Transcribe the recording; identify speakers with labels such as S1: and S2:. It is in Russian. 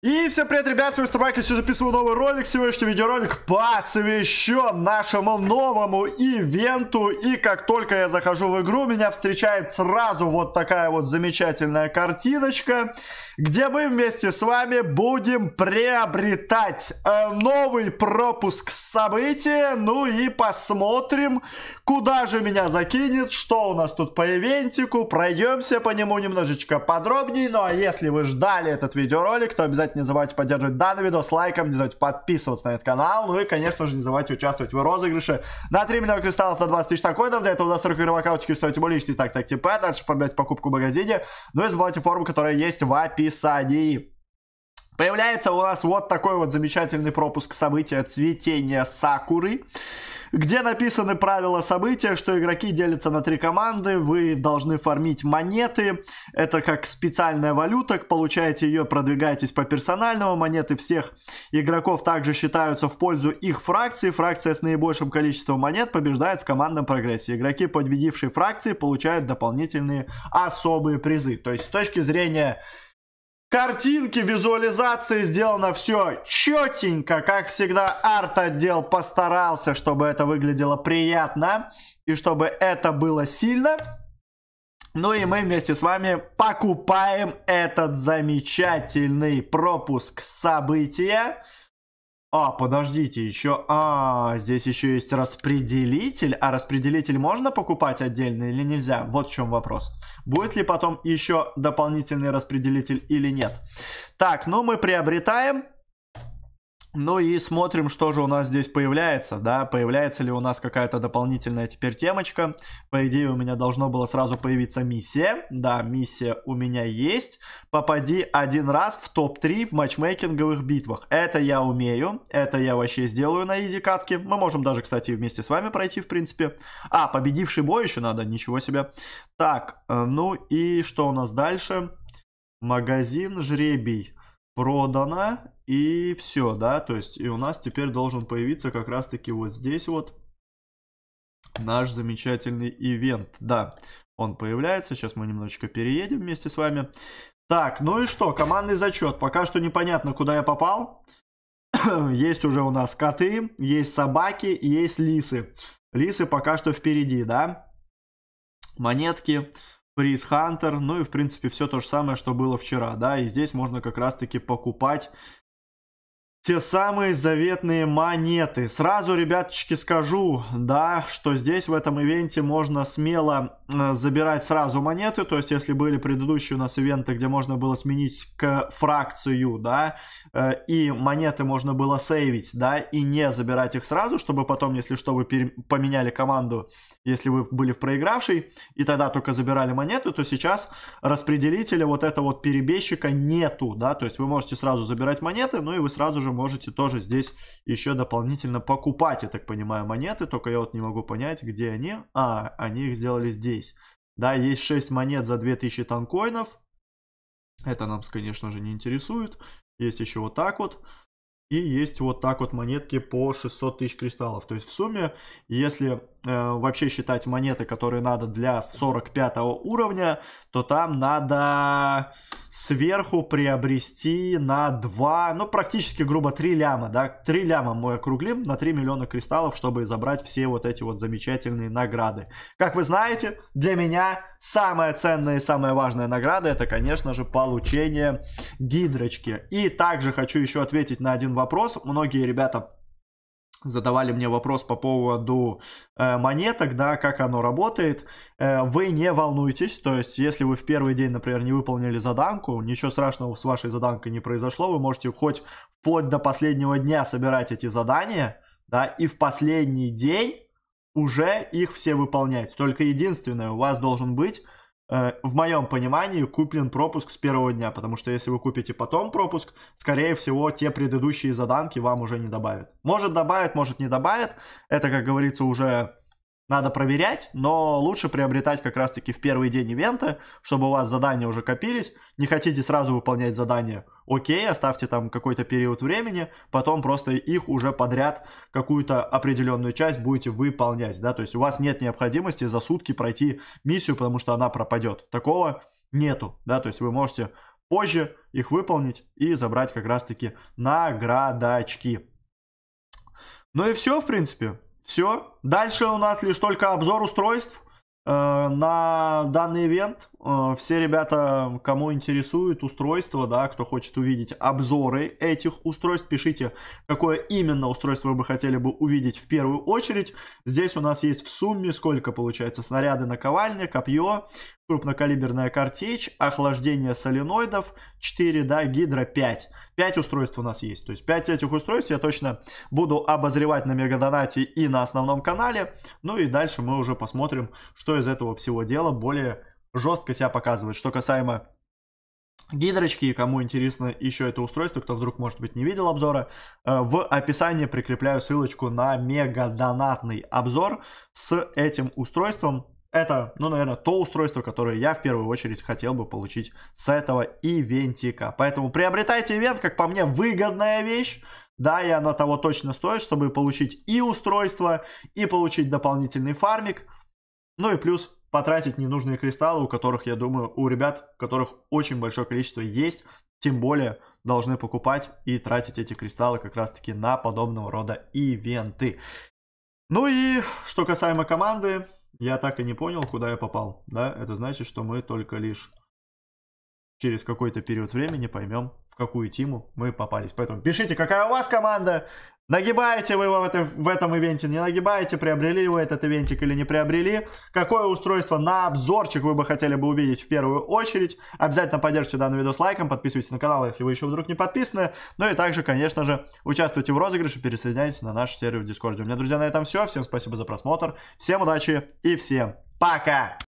S1: И всем привет, ребят, с вами Старбайк, я сегодня записываю новый ролик, сегодняшний видеоролик посвящен нашему новому ивенту, и как только я захожу в игру, меня встречает сразу вот такая вот замечательная картиночка, где мы вместе с вами будем приобретать э, новый пропуск события, ну и посмотрим, куда же меня закинет, что у нас тут по ивентику, пройдемся по нему немножечко подробнее, ну а если вы ждали этот видеоролик, то обязательно кстати, не забывайте поддерживать данный видос лайком, не забывайте подписываться на этот канал, ну и, конечно же, не забывайте участвовать в розыгрыше на 3 миллиона кристаллов на 20 тысяч такоинов, для этого у нас 40 игровокаутики стоит ему личный так так ТП, типа, дальше оформлять покупку в магазине, ну и забывайте форму, которая есть в описании. Появляется у нас вот такой вот замечательный пропуск события цветения сакуры, где написаны правила события, что игроки делятся на три команды, вы должны фармить монеты, это как специальная валюта, получаете ее, продвигаетесь по персональному, монеты всех игроков также считаются в пользу их фракции, фракция с наибольшим количеством монет побеждает в командном прогрессе, игроки, победившие фракции, получают дополнительные особые призы, то есть с точки зрения Картинки, визуализации сделано все четенько. Как всегда, арт-отдел постарался, чтобы это выглядело приятно и чтобы это было сильно. Ну и мы вместе с вами покупаем этот замечательный пропуск события. А, подождите, еще... А, здесь еще есть распределитель. А распределитель можно покупать отдельно или нельзя? Вот в чем вопрос. Будет ли потом еще дополнительный распределитель или нет? Так, ну мы приобретаем ну и смотрим, что же у нас здесь появляется, да, появляется ли у нас какая-то дополнительная теперь темочка. По идее у меня должно было сразу появиться миссия, да, миссия у меня есть. Попади один раз в топ-3 в матчмейкинговых битвах. Это я умею, это я вообще сделаю на изи катке. Мы можем даже, кстати, вместе с вами пройти, в принципе. А, победивший бой еще надо, ничего себе. Так, э, ну и что у нас дальше? Магазин жребий. Продано и все, да, то есть и у нас теперь должен появиться как раз-таки вот здесь вот наш замечательный ивент. Да, он появляется, сейчас мы немножечко переедем вместе с вами. Так, ну и что, командный зачет. Пока что непонятно, куда я попал. есть уже у нас коты, есть собаки, есть лисы. Лисы пока что впереди, да? Монетки. Фриз Хантер, ну и в принципе все то же самое, что было вчера, да, и здесь можно как раз таки покупать те самые заветные монеты. Сразу, ребяточки, скажу, да, что здесь в этом ивенте можно смело э, забирать сразу монеты. То есть, если были предыдущие у нас ивенты, где можно было сменить к фракцию, да, э, и монеты можно было сейвить, да, и не забирать их сразу, чтобы потом, если что, вы поменяли команду, если вы были в проигравшей, и тогда только забирали монеты, то сейчас распределителя вот этого вот перебежчика нету, да, то есть вы можете сразу забирать монеты, ну и вы сразу же же можете тоже здесь еще дополнительно покупать, я так понимаю, монеты. Только я вот не могу понять, где они. А, они их сделали здесь. Да, есть 6 монет за 2000 танкоинов. Это нам конечно же, не интересует. Есть еще вот так вот. И есть вот так вот монетки по 600 тысяч кристаллов. То есть в сумме, если э, вообще считать монеты, которые надо для 45 уровня, то там надо сверху приобрести на 2, ну практически грубо 3 ляма, да, 3 ляма мы округлим на 3 миллиона кристаллов, чтобы забрать все вот эти вот замечательные награды. Как вы знаете, для меня самая ценная и самая важная награда это, конечно же, получение гидрочки. И также хочу еще ответить на один вопрос. Многие ребята задавали мне вопрос по поводу э, монеток, да, как оно работает. Э, вы не волнуйтесь, то есть, если вы в первый день, например, не выполнили заданку, ничего страшного с вашей заданкой не произошло, вы можете хоть вплоть до последнего дня собирать эти задания, да, и в последний день уже их все выполнять. Только единственное, у вас должен быть Э, в моем понимании, куплен пропуск с первого дня, потому что если вы купите потом пропуск, скорее всего, те предыдущие заданки вам уже не добавят. Может добавят, может не добавят, это, как говорится, уже надо проверять, но лучше приобретать как раз-таки в первый день ивента, чтобы у вас задания уже копились. Не хотите сразу выполнять задания, окей, оставьте там какой-то период времени, потом просто их уже подряд какую-то определенную часть будете выполнять, да, то есть у вас нет необходимости за сутки пройти миссию, потому что она пропадет. Такого нету, да, то есть вы можете позже их выполнить и забрать как раз-таки наградочки. Ну и все, в принципе. Все. Дальше у нас лишь только обзор устройств э, на данный ивент. Э, все ребята, кому интересует устройство, да, кто хочет увидеть обзоры этих устройств, пишите, какое именно устройство вы бы хотели бы увидеть в первую очередь. Здесь у нас есть в сумме сколько получается снаряды наковальня, копье, крупнокалиберная картечь, охлаждение соленоидов 4, да, гидро 5. 5 устройств у нас есть. То есть 5 этих устройств я точно буду обозревать на Мегадонате и на основном канале. Ну и дальше мы уже посмотрим, что из этого всего дела более жестко себя показывает. Что касаемо гидрочки, кому интересно еще это устройство, кто вдруг, может быть, не видел обзора, э, в описании прикрепляю ссылочку на мегадонатный обзор с этим устройством. Это, ну, наверное, то устройство, которое я в первую очередь хотел бы получить с этого ивентика. Поэтому приобретайте ивент, как по мне, выгодная вещь. Да, и она того точно стоит, чтобы получить и устройство, и получить дополнительный фармик. Ну и плюс потратить ненужные кристаллы, у которых, я думаю, у ребят, у которых очень большое количество есть, тем более должны покупать и тратить эти кристаллы как раз-таки на подобного рода ивенты. Ну и что касаемо команды, я так и не понял, куда я попал, да, это значит, что мы только лишь через какой-то период времени поймем, в какую тиму мы попались. Поэтому пишите, какая у вас команда, Нагибаете вы его в этом, в этом ивенте, не нагибаете, приобрели вы этот ивентик или не приобрели. Какое устройство на обзорчик вы бы хотели бы увидеть в первую очередь. Обязательно поддержите данный видос лайком, подписывайтесь на канал, если вы еще вдруг не подписаны. Ну и также, конечно же, участвуйте в розыгрыше, пересоединяйтесь на наш сервер в Дискорде. У меня, друзья, на этом все. Всем спасибо за просмотр, всем удачи и всем пока!